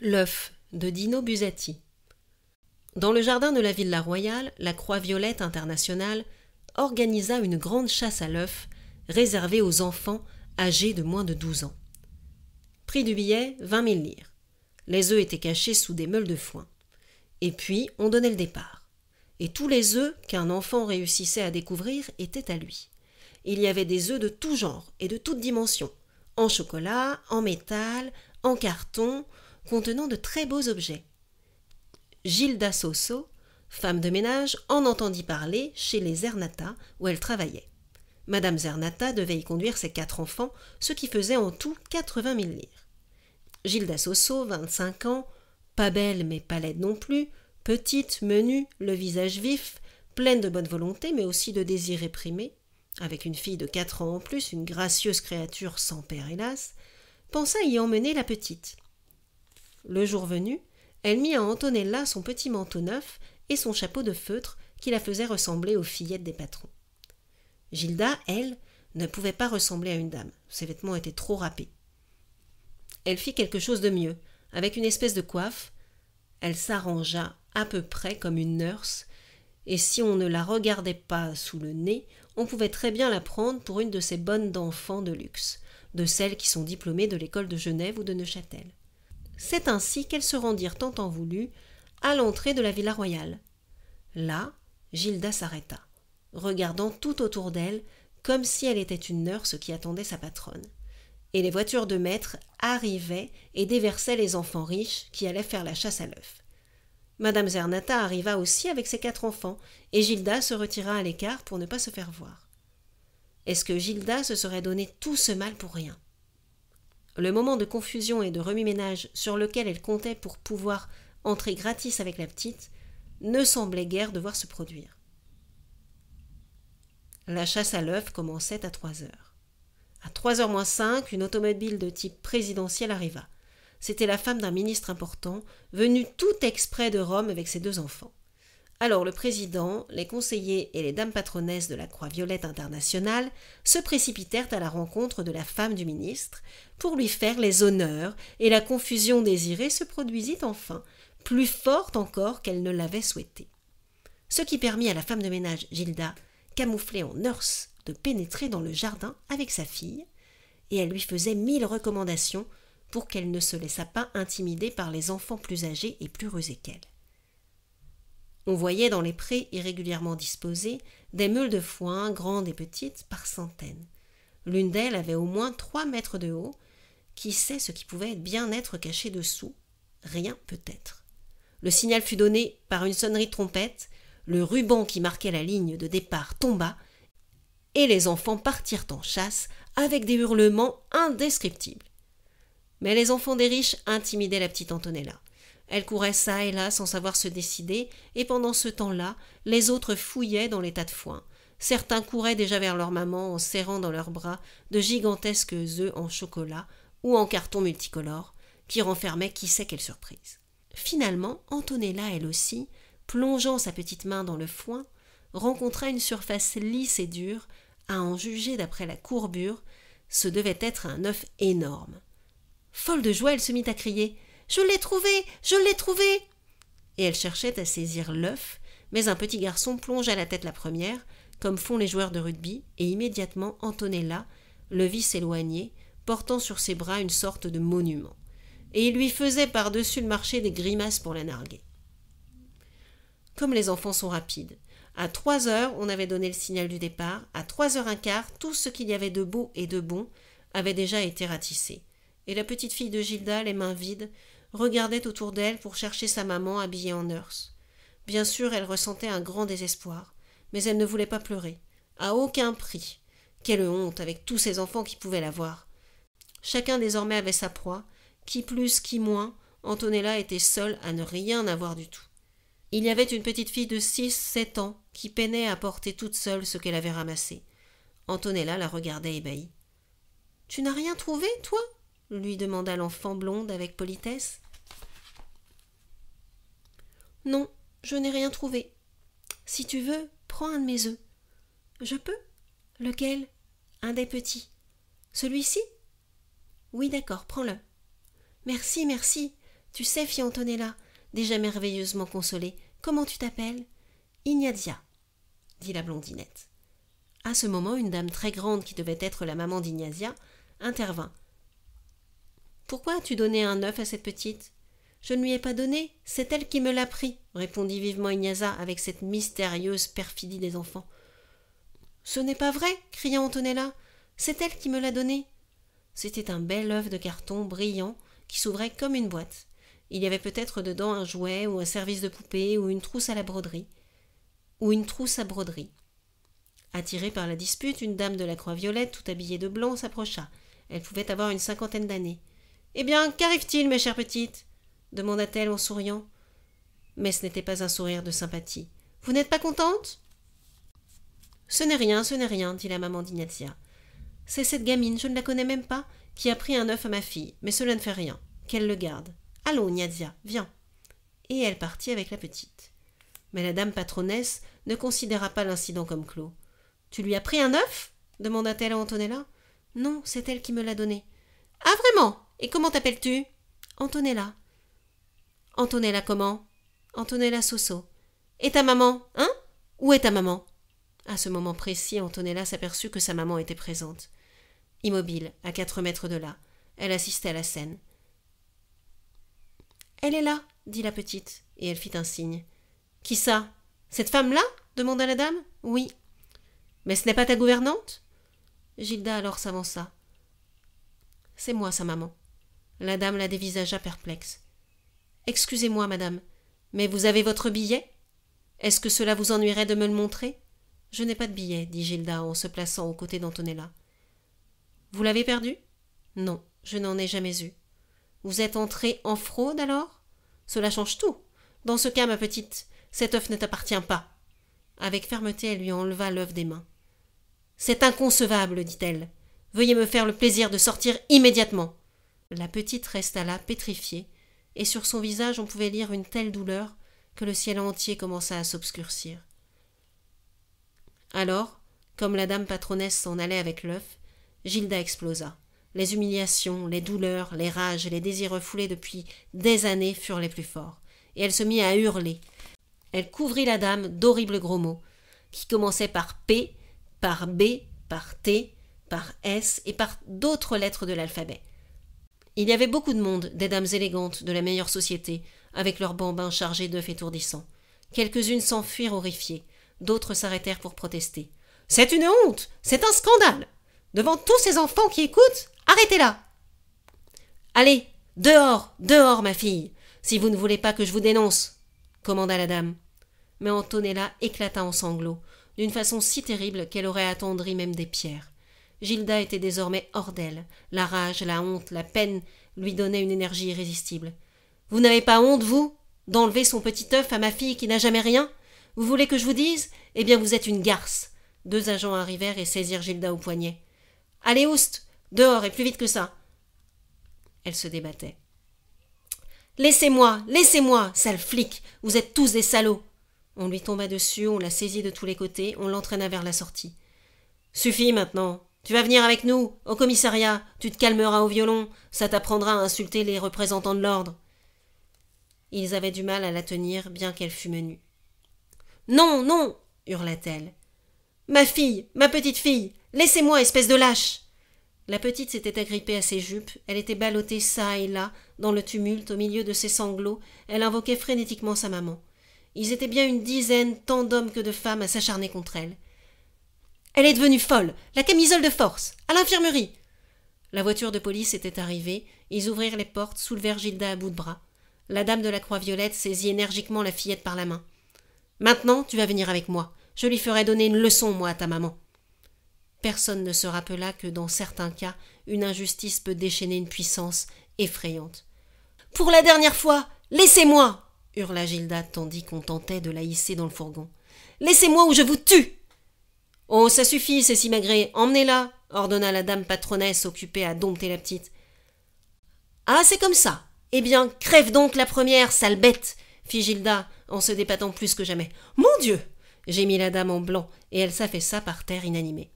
L'œuf de Dino Busati. Dans le jardin de la Villa Royale, la Croix Violette internationale organisa une grande chasse à l'œuf réservée aux enfants âgés de moins de 12 ans. Prix du billet vingt mille lire. Les œufs étaient cachés sous des meules de foin. Et puis on donnait le départ. Et tous les œufs qu'un enfant réussissait à découvrir étaient à lui. Il y avait des œufs de tout genre et de toutes dimensions, en chocolat, en métal, en carton, contenant de très beaux objets. Gilda Soso, femme de ménage, en entendit parler chez les Zernata où elle travaillait. Madame Zernata devait y conduire ses quatre enfants, ce qui faisait en tout 80 000 livres. Gilda Soso, 25 ans, pas belle mais pas laide non plus, petite, menue, le visage vif, pleine de bonne volonté mais aussi de désirs réprimés, avec une fille de quatre ans en plus, une gracieuse créature sans père hélas, pensa y emmener la petite. Le jour venu, elle mit à Antonella son petit manteau neuf et son chapeau de feutre qui la faisait ressembler aux fillettes des patrons. Gilda, elle, ne pouvait pas ressembler à une dame. Ses vêtements étaient trop râpés. Elle fit quelque chose de mieux, avec une espèce de coiffe. Elle s'arrangea à peu près comme une nurse, et si on ne la regardait pas sous le nez, on pouvait très bien la prendre pour une de ces bonnes d'enfants de luxe, de celles qui sont diplômées de l'école de Genève ou de Neuchâtel. C'est ainsi qu'elles se rendirent tant en voulu à l'entrée de la villa royale. Là, Gilda s'arrêta, regardant tout autour d'elle comme si elle était une nurse qui attendait sa patronne. Et les voitures de maître arrivaient et déversaient les enfants riches qui allaient faire la chasse à l'œuf. Madame Zernata arriva aussi avec ses quatre enfants, et Gilda se retira à l'écart pour ne pas se faire voir. Est-ce que Gilda se serait donné tout ce mal pour rien le moment de confusion et de remue-ménage sur lequel elle comptait pour pouvoir entrer gratis avec la petite ne semblait guère devoir se produire. La chasse à l'œuf commençait à 3 heures. À 3 heures moins 5, une automobile de type présidentiel arriva. C'était la femme d'un ministre important, venue tout exprès de Rome avec ses deux enfants. Alors le président, les conseillers et les dames patronesses de la Croix-Violette internationale se précipitèrent à la rencontre de la femme du ministre pour lui faire les honneurs, et la confusion désirée se produisit enfin, plus forte encore qu'elle ne l'avait souhaité. Ce qui permit à la femme de ménage Gilda, camouflée en nurse, de pénétrer dans le jardin avec sa fille, et elle lui faisait mille recommandations pour qu'elle ne se laissât pas intimider par les enfants plus âgés et plus rusés qu'elle. On voyait dans les prés irrégulièrement disposés des meules de foin, grandes et petites, par centaines. L'une d'elles avait au moins trois mètres de haut. Qui sait ce qui pouvait bien être caché dessous Rien peut-être. Le signal fut donné par une sonnerie de trompette, le ruban qui marquait la ligne de départ tomba, et les enfants partirent en chasse avec des hurlements indescriptibles. Mais les enfants des riches intimidaient la petite Antonella. Elle courait çà et là sans savoir se décider, et pendant ce temps-là, les autres fouillaient dans les tas de foin. Certains couraient déjà vers leur maman en serrant dans leurs bras de gigantesques œufs en chocolat ou en carton multicolore, qui renfermaient qui sait quelle surprise. Finalement, Antonella, elle aussi, plongeant sa petite main dans le foin, rencontra une surface lisse et dure, à en juger d'après la courbure, ce devait être un œuf énorme. Folle de joie, elle se mit à crier je l'ai trouvé Je l'ai trouvé Et elle cherchait à saisir l'œuf, mais un petit garçon plongea la tête la première, comme font les joueurs de rugby, et immédiatement Antonella le vit s'éloigner, portant sur ses bras une sorte de monument. Et il lui faisait par-dessus le marché des grimaces pour la narguer. Comme les enfants sont rapides, à trois heures, on avait donné le signal du départ. À trois heures un quart, tout ce qu'il y avait de beau et de bon avait déjà été ratissé. Et la petite fille de Gilda, les mains vides, regardait autour d'elle pour chercher sa maman habillée en nurse. Bien sûr, elle ressentait un grand désespoir, mais elle ne voulait pas pleurer, à aucun prix. Quelle honte avec tous ces enfants qui pouvaient l'avoir Chacun désormais avait sa proie, qui plus, qui moins, Antonella était seule à ne rien avoir du tout. Il y avait une petite fille de six, sept ans qui peinait à porter toute seule ce qu'elle avait ramassé. Antonella la regardait ébahie. Tu n'as rien trouvé, toi lui demanda l'enfant blonde avec politesse. Non, je n'ai rien trouvé. Si tu veux, prends un de mes œufs. Je peux Lequel Un des petits. Celui-ci Oui, d'accord, prends-le. Merci, merci. Tu sais, fille Antonella, déjà merveilleusement consolée, comment tu t'appelles Ignazia, dit la blondinette. À ce moment, une dame très grande qui devait être la maman d'Ignazia intervint. Pourquoi as-tu donné un œuf à cette petite je ne lui ai pas donné, c'est elle qui me l'a pris, répondit vivement Ignaza avec cette mystérieuse perfidie des enfants. Ce n'est pas vrai, cria Antonella, c'est elle qui me l'a donné. C'était un bel œuf de carton brillant qui s'ouvrait comme une boîte. Il y avait peut-être dedans un jouet ou un service de poupée ou une trousse à la broderie. Ou une trousse à broderie. Attirée par la dispute, une dame de la Croix-Violette, tout habillée de blanc, s'approcha. Elle pouvait avoir une cinquantaine d'années. Eh bien, qu'arrive-t-il, mes chères petites demanda-t-elle en souriant. Mais ce n'était pas un sourire de sympathie. Vous n'êtes pas contente Ce n'est rien, ce n'est rien, dit la maman d'Ignatia. C'est cette gamine, je ne la connais même pas, qui a pris un œuf à ma fille, mais cela ne fait rien, qu'elle le garde. Allons, Ignazia, viens. Et elle partit avec la petite. Mais la dame patronesse ne considéra pas l'incident comme clos. Tu lui as pris un œuf demanda-t-elle à Antonella. Non, c'est elle qui me l'a donné. Ah, vraiment Et comment t'appelles-tu Antonella. Antonella comment Antonella Soso. Et ta maman, hein Où est ta maman À ce moment précis, Antonella s'aperçut que sa maman était présente. Immobile, à quatre mètres de là, elle assistait à la scène. Elle est là, dit la petite, et elle fit un signe. Qui ça Cette femme-là demanda la dame. Oui. Mais ce n'est pas ta gouvernante Gilda alors s'avança. C'est moi, sa maman. La dame la dévisagea perplexe. Excusez-moi, madame, mais vous avez votre billet Est-ce que cela vous ennuierait de me le montrer Je n'ai pas de billet, dit Gilda en se plaçant aux côtés d'Antonella. Vous l'avez perdu Non, je n'en ai jamais eu. Vous êtes entrée en fraude alors Cela change tout. Dans ce cas, ma petite, cet œuf ne t'appartient pas. Avec fermeté, elle lui enleva l'œuf des mains. C'est inconcevable, dit-elle. Veuillez me faire le plaisir de sortir immédiatement. La petite resta là, pétrifiée, et sur son visage on pouvait lire une telle douleur que le ciel entier commença à s'obscurcir. Alors, comme la dame patronesse s'en allait avec l'œuf, Gilda explosa. Les humiliations, les douleurs, les rages et les désirs refoulés depuis des années furent les plus forts, et elle se mit à hurler. Elle couvrit la dame d'horribles gros mots, qui commençaient par P, par B, par T, par S et par d'autres lettres de l'alphabet. Il y avait beaucoup de monde, des dames élégantes de la meilleure société, avec leurs bambins chargés d'œufs étourdissants. Quelques-unes s'enfuirent horrifiées, d'autres s'arrêtèrent pour protester. C'est une honte C'est un scandale Devant tous ces enfants qui écoutent, arrêtez-la Allez, dehors Dehors, ma fille Si vous ne voulez pas que je vous dénonce commanda la dame. Mais Antonella éclata en sanglots, d'une façon si terrible qu'elle aurait attendri même des pierres. Gilda était désormais hors d'elle. La rage, la honte, la peine lui donnaient une énergie irrésistible. Vous n'avez pas honte, vous, d'enlever son petit œuf à ma fille qui n'a jamais rien Vous voulez que je vous dise Eh bien, vous êtes une garce. Deux agents arrivèrent et saisirent Gilda au poignet. Allez, Oust Dehors et plus vite que ça Elle se débattait. Laissez-moi Laissez-moi Sale flic Vous êtes tous des salauds On lui tomba dessus, on la saisit de tous les côtés, on l'entraîna vers la sortie. Suffit maintenant tu vas venir avec nous, au commissariat, tu te calmeras au violon, ça t'apprendra à insulter les représentants de l'ordre. Ils avaient du mal à la tenir, bien qu'elle fût menue. Non, non hurla-t-elle. Ma fille, ma petite fille, laissez-moi, espèce de lâche La petite s'était agrippée à ses jupes, elle était ballottée çà et là, dans le tumulte, au milieu de ses sanglots, elle invoquait frénétiquement sa maman. Ils étaient bien une dizaine, tant d'hommes que de femmes, à s'acharner contre elle. Elle est devenue folle. La camisole de force. À l'infirmerie. La voiture de police était arrivée. Ils ouvrirent les portes, soulevèrent Gilda à bout de bras. La dame de la croix violette saisit énergiquement la fillette par la main. Maintenant, tu vas venir avec moi. Je lui ferai donner une leçon, moi, à ta maman. Personne ne se rappela que dans certains cas, une injustice peut déchaîner une puissance effrayante. Pour la dernière fois, laissez-moi hurla Gilda tandis qu'on tentait de la hisser dans le fourgon. Laissez-moi ou je vous tue Oh, ça suffit, c'est si magré, emmenez-la, ordonna la dame patronesse occupée à dompter la petite. Ah, c'est comme ça. Eh bien, crève donc la première, sale bête, fit Gilda, en se dépattant plus que jamais. Mon Dieu gémit la dame en blanc, et elle s'affaissa par terre inanimée.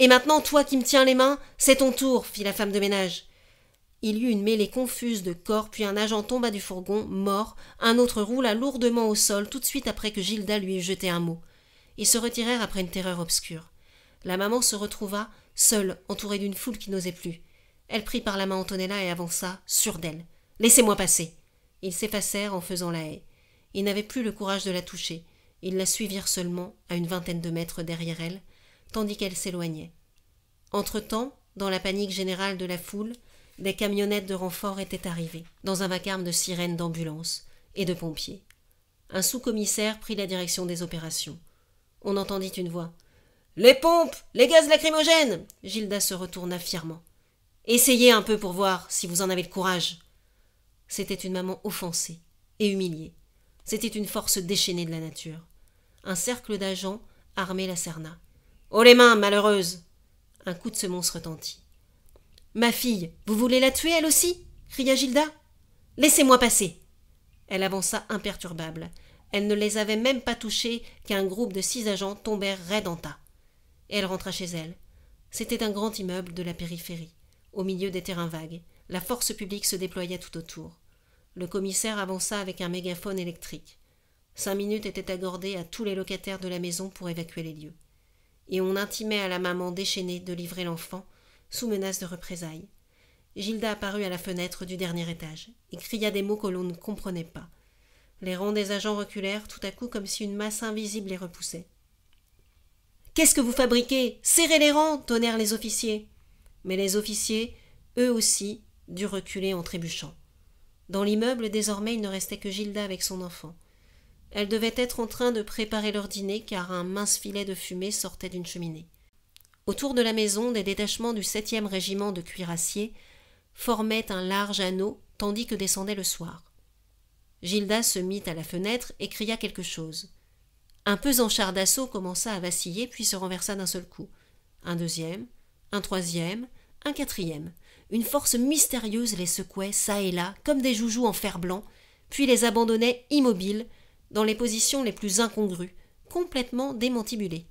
Et maintenant, toi qui me tiens les mains, c'est ton tour, fit la femme de ménage. Il y eut une mêlée confuse de corps, puis un agent tomba du fourgon, mort, un autre roula lourdement au sol tout de suite après que Gilda lui eut jeté un mot. Ils se retirèrent après une terreur obscure. La maman se retrouva, seule, entourée d'une foule qui n'osait plus. Elle prit par la main Antonella et avança, sûre d'elle. Laissez-moi passer. Ils s'effacèrent en faisant la haie. Ils n'avaient plus le courage de la toucher. Ils la suivirent seulement, à une vingtaine de mètres derrière elle, tandis qu'elle s'éloignait. Entre-temps, dans la panique générale de la foule, des camionnettes de renfort étaient arrivées, dans un vacarme de sirènes d'ambulance et de pompiers. Un sous-commissaire prit la direction des opérations on entendit une voix. Les pompes Les gaz lacrymogènes Gilda se retourna fièrement. Essayez un peu pour voir si vous en avez le courage. C'était une maman offensée et humiliée. C'était une force déchaînée de la nature. Un cercle d'agents armés la cerna. Oh les mains, malheureuse Un coup de semonce retentit. Ma fille, vous voulez la tuer elle aussi cria Gilda. Laissez-moi passer Elle avança imperturbable elle ne les avait même pas touchés qu'un groupe de six agents tombèrent raide en tas. elle rentra chez elle. C'était un grand immeuble de la périphérie, au milieu des terrains vagues. La force publique se déployait tout autour. Le commissaire avança avec un mégaphone électrique. Cinq minutes étaient accordées à tous les locataires de la maison pour évacuer les lieux. Et on intimait à la maman déchaînée de livrer l'enfant, sous menace de représailles. Gilda apparut à la fenêtre du dernier étage et cria des mots que l'on ne comprenait pas. Les rangs des agents reculèrent tout à coup comme si une masse invisible les repoussait. Qu'est-ce que vous fabriquez Serrez les rangs tonnèrent les officiers. Mais les officiers, eux aussi, durent reculer en trébuchant. Dans l'immeuble, désormais, il ne restait que Gilda avec son enfant. Elle devait être en train de préparer leur dîner car un mince filet de fumée sortait d'une cheminée. Autour de la maison, des détachements du septième e régiment de cuirassiers formaient un large anneau tandis que descendait le soir. Gilda se mit à la fenêtre et cria quelque chose. Un pesant char d'assaut commença à vaciller puis se renversa d'un seul coup. Un deuxième, un troisième, un quatrième. Une force mystérieuse les secouait ça et là, comme des joujoux en fer blanc, puis les abandonnait immobiles, dans les positions les plus incongrues, complètement démantibulées.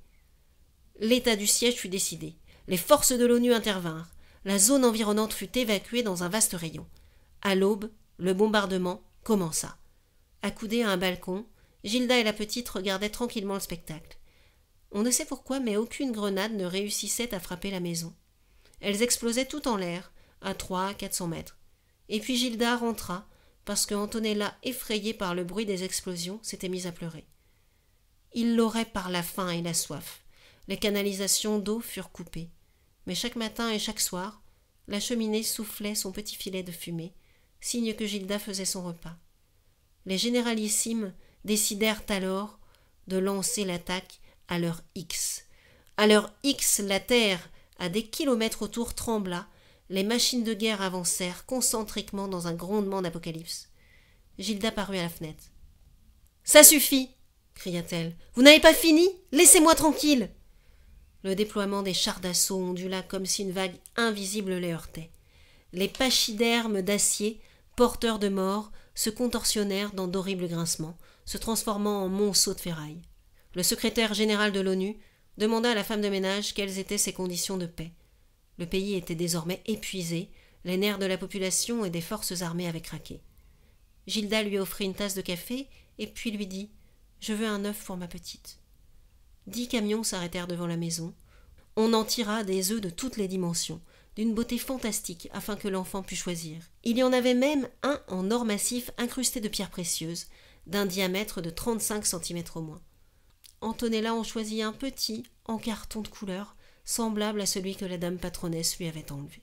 L'état du siège fut décidé. Les forces de l'ONU intervinrent. La zone environnante fut évacuée dans un vaste rayon. À l'aube, le bombardement commença. Accoudées à un balcon, Gilda et la petite regardaient tranquillement le spectacle. On ne sait pourquoi, mais aucune grenade ne réussissait à frapper la maison. Elles explosaient tout en l'air, à trois, quatre cents mètres. Et puis Gilda rentra, parce que Antonella, effrayée par le bruit des explosions, s'était mise à pleurer. Il l'aurait par la faim et la soif. Les canalisations d'eau furent coupées. Mais chaque matin et chaque soir, la cheminée soufflait son petit filet de fumée, signe que Gilda faisait son repas les généralissimes décidèrent alors de lancer l'attaque à leur X. À leur X, la terre, à des kilomètres autour, trembla. Les machines de guerre avancèrent concentriquement dans un grondement d'apocalypse. Gilda parut à la fenêtre. Ça suffit cria-t-elle. Vous n'avez pas fini Laissez-moi tranquille Le déploiement des chars d'assaut ondula comme si une vague invisible les heurtait. Les pachydermes d'acier, porteurs de mort, se contorsionnèrent dans d'horribles grincements, se transformant en monceaux de ferraille. Le secrétaire général de l'ONU demanda à la femme de ménage quelles étaient ses conditions de paix. Le pays était désormais épuisé, les nerfs de la population et des forces armées avaient craqué. Gilda lui offrit une tasse de café et puis lui dit Je veux un œuf pour ma petite. Dix camions s'arrêtèrent devant la maison. On en tira des œufs de toutes les dimensions, d'une beauté fantastique afin que l'enfant pût choisir. Il y en avait même un en or massif incrusté de pierres précieuses, d'un diamètre de 35 cm au moins. Antonella en choisit un petit, en carton de couleur, semblable à celui que la dame patronesse lui avait enlevé.